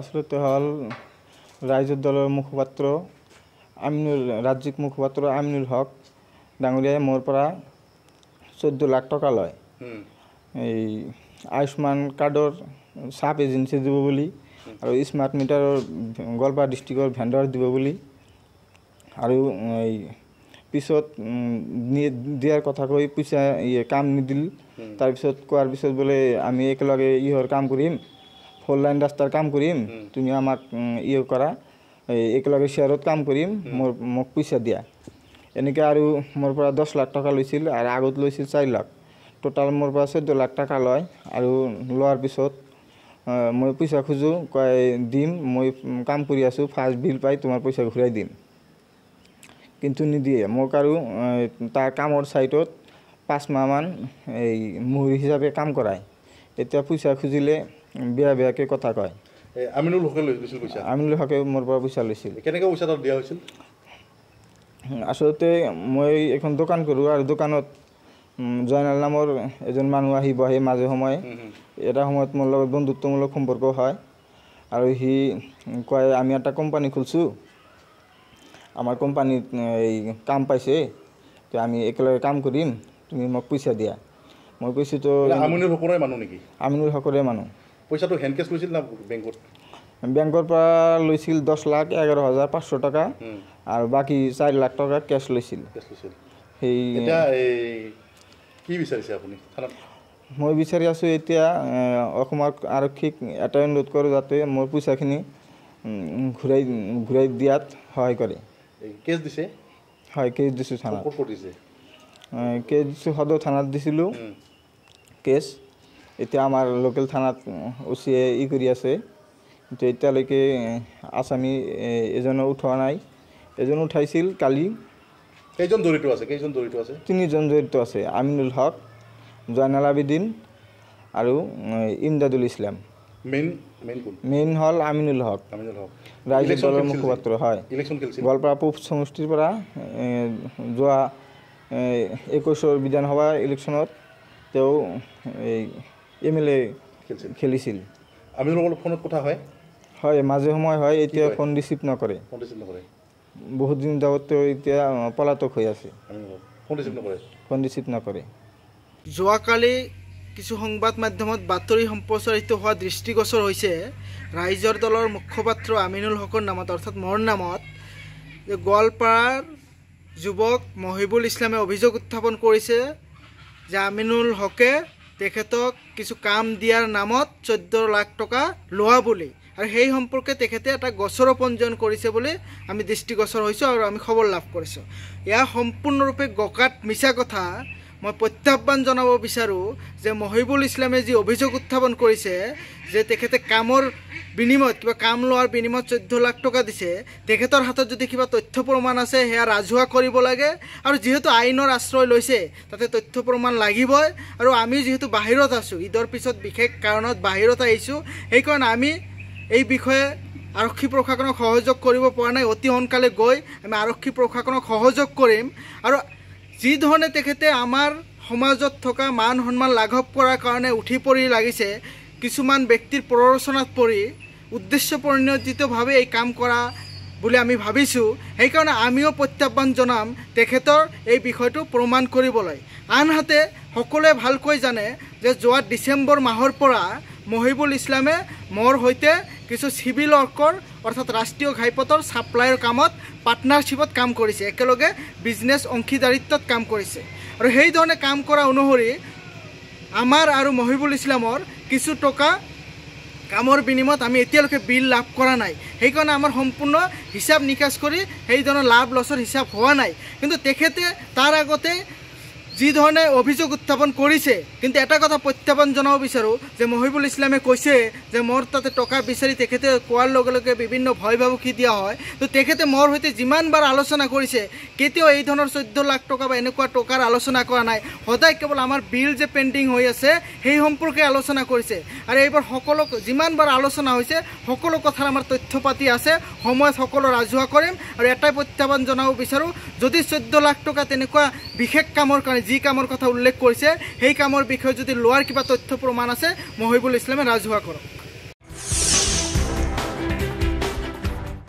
আচলতে হ'ল ৰাইজৰ দলৰ মুখপাত্ৰ আমিনুল ৰাজ্যিক মুখপাত্ৰ আমিনুল হক ডাঙৰীয়াই মোৰ পৰা চৈধ্য লাখ টকা লয় এই আয়ুষ্মান কাৰ্ডৰ চাপ এজেঞ্চি দিব বুলি আৰু স্মাৰ্ট মিটাৰৰ গোৱালপাৰা ডিষ্ট্ৰিক্টৰ ভেণ্ডাৰ দিব বুলি আৰু এই পিছত দিয়াৰ কথা কৈ পইচা কাম নিদিল তাৰপিছত কোৱাৰ পিছত বোলে আমি একেলগে ইহৰ কাম কৰিম ফ'ৰ লাইন ৰাস্তাৰ কাম কৰিম তুমি আমাক ই কৰা এই একেলগে শ্বেয়াৰত কাম কৰিম মোৰ মোক পইচা দিয়া এনেকৈ আৰু মোৰ পৰা দহ লাখ টকা লৈছিল আৰু আগত লৈছিল চাৰি লাখ টোটাল মোৰ পৰা চৈধ্য লাখ টকা লয় আৰু লোৱাৰ পিছত মই পইচা খোজোঁ কয় দিম মই কাম কৰি আছোঁ ফাৰ্ষ্ট বিল পাই তোমাৰ পইচা ঘূৰাই দিম কিন্তু নিদিয়ে মোক আৰু তাৰ কামৰ ছাইটত মাহমান এই মুৰি হিচাপে কাম কৰায় এতিয়া পইচা খুজিলে বেয়া বেয়াকৈ কথা কয় আমিনুল হকে লৈছিল পইচা আমিনুল হকে মোৰ পৰা পইচা লৈছিল কেনেকৈ পইচাটো তাত দিয়া হৈছিল আচলতে মই এখন দোকান কৰোঁ আৰু দোকানত জয়নাল নামৰ এজন মানুহ আহিব আহে মাজে সময়ে এটা সময়ত মোৰ লগত বন্ধুত্বমূলক সম্পৰ্ক হয় আৰু সি কয় আমি এটা কোম্পানী খুলিছোঁ আমাৰ কোম্পানীত এই কাম পাইছে তো আমি একেলগে কাম কৰিম তুমি মোক পইচা দিয়া মই পইচাটো আমিনুল সকলোৰে মানুহ নেকি আমিনুল সকলোৰে মানুহ পইচাটো হেণ্ড কেছ লৈছিল না বেংকত বেংকৰ পৰা লৈছিল দহ লাখ এঘাৰ টকা আৰু বাকী চাৰি লাখ টকা কেছ লৈছিল সেই কি বিচাৰিছে আপুনি মই বিচাৰি আছো এতিয়া অসমৰ আৰক্ষীক এটাই অনুৰোধ কৰোঁ যাতে মোৰ পইচাখিনি ঘূৰাই ঘূৰাই দিয়াত সহায় কৰে কেছ দিছে হয় কেছ দিছোঁ থানাত কেছ দিছোঁ সদৌ থানাত দিছিলোঁ কেচ এতিয়া আমাৰ লোকেল থানাত ওচিয়ে ই কৰি আছে কিন্তু এতিয়ালৈকে আচামী এজনো উঠোৱা নাই এজন উঠাইছিল কালি কেইজন জড়িত আছে কেইজন জড়িত আছে তিনিজন জড়িত আছে আমিনুল হক জয়নাল আবিদিন আৰু ইমদাদুল ইছলাম মেইন হ'ল আমিনুল হক ৰাইজ দলৰ মুখপাত্ৰ হয় গোৱালপাৰা পূব সমষ্টিৰ পৰা যোৱা একৈছৰ বিধানসভা ইলেকশ্যনত তেওঁ এই এম এল এ খেলিছিল আমি লগত ফোনত কথা হয় হয় মাজে সময় হয় এতিয়া ফোন ৰিচিভ নকৰে বহুত দিন যাবত তেওঁ এতিয়া পলাতক হৈ আছে ফোন ৰিচিভ নকৰে যোৱাকালি কিছু সংবাদ মাধ্যমত বাতৰি সম্প্ৰচাৰিত হোৱা দৃষ্টিগোচৰ হৈছে ৰাইজৰ দলৰ মুখপাত্ৰ আমিনুল হকৰ নামত অৰ্থাৎ মোৰ নামত গোৱালপাৰাৰ যুৱক মহিবুল ইছলামে অভিযোগ উত্থাপন কৰিছে যে আমিনুল হকে তেখেতক কিছু কাম দিয়াৰ নামত চৈধ্য লাখ টকা লোৱা বুলি আৰু সেই সম্পৰ্কে তেখেতে এটা গোচৰও পঞ্জীয়ন কৰিছে বুলি আমি দৃষ্টিগোচৰ হৈছোঁ আৰু আমি খবৰ লাভ কৰিছোঁ ইয়া সম্পূৰ্ণৰূপে গকাত মিছা কথা মই প্ৰত্যাহ্বান জনাব বিচাৰোঁ যে মহিবুল ইছলামে যি অভিযোগ উত্থাপন কৰিছে যে তেখেতে কামৰ বিনিময়ত কিবা কাম লোৱাৰ বিনিময়ত চৈধ্য লাখ টকা দিছে তেখেতৰ হাতত যদি কিবা তথ্য প্ৰমাণ আছে সেয়া ৰাজহুৱা কৰিব লাগে আৰু যিহেতু আইনৰ আশ্ৰয় লৈছে তাতে তথ্য প্ৰমাণ লাগিবই আৰু আমি যিহেতু বাহিৰত আছো ঈদৰ পিছত বিশেষ কাৰণত বাহিৰত আহিছোঁ সেইকাৰণে আমি এই বিষয়ে আৰক্ষী প্ৰশাসনক সহযোগ কৰিব পৰা নাই অতি সোনকালে গৈ আমি আৰক্ষী প্ৰশাসনক সহযোগ কৰিম আৰ যধৰণে তেখেতে আমাৰ সমাজত থকা মান সন্মান লাঘৱ কৰাৰ কাৰণে উঠি পৰি লাগিছে কিছুমান ব্যক্তিৰ প্ৰৰোচনাত পৰি উদ্দেশ্যপূৰ্ণিতভাবে এই কাম কৰা বুলি আমি ভাবিছোঁ সেইকাৰণে আমিও প্ৰত্যাহ্বান জনাম তেখেতৰ এই বিষয়টো প্ৰমাণ কৰিবলৈ আনহাতে সকলোৱে ভালকৈ জানে যে যোৱা ডিচেম্বৰ মাহৰ পৰা মহিবুল ইছলামে মোৰ সৈতে কিছু চিভিল ৱৰ্কৰ অৰ্থাৎ ৰাষ্ট্ৰীয় ঘাইপথৰ ছাপ্লাইৰ কামত পাৰ্টনাৰশ্বিপত কাম কৰিছে একেলগে বিজনেছ অংশীদাৰিত্বত কাম কৰিছে আৰু সেইধৰণে কাম কৰা অনুসৰি আমাৰ আৰু মহিবুল ইছলামৰ কিছু টকা কামৰ বিনিময়ত আমি এতিয়ালৈকে বিল লাভ কৰা নাই সেইকাৰণে আমাৰ সম্পূৰ্ণ হিচাপ নিকাচ কৰি সেইধৰণৰ লাভ লছৰ হিচাপ হোৱা নাই কিন্তু তেখেতে তাৰ আগতে যিধরনের অভিযোগ উত্থাপন করেছে কিন্তু এটা কথা প্রত্যাহ্বান জানাব বিচার যে মহিবুল ইসলামে কৈছে যে মর তাতে টাকা বিচারি তখেতে কোয়ার লগে বিভিন্ন ভয় ভাবুকি দিয়া হয় তো তখেতে মর হইতে যার আলোচনা করেছে কেতিও এই ধরনের চোদ্দ লাখ টাকা বা এনেকা টাকার আলোচনা করা নাই সদায় কেবল আমার বিল যে পেন্ডিং হয়ে আছে সেই সম্পর্কে আলোচনা করেছে আর এইবার সকল যার আলোচনা হয়েছে সকল কথার আমার তথ্য পাতি আছে সময় সকল রাজুয়া করেম আর এটাই প্রত্যাহ্বান জানাব বিচার যদি চৈধ্য লাখ টকা তেনেকুৱা বিশেষ কামৰ কাৰণে যি কামৰ কথা উল্লেখ কৰিছে সেই কামৰ বিষয়ে যদি লোৱাৰ কিবা তথ্য প্ৰমাণ আছে মহিবুল ইছলামে ৰাজহুৱা কৰক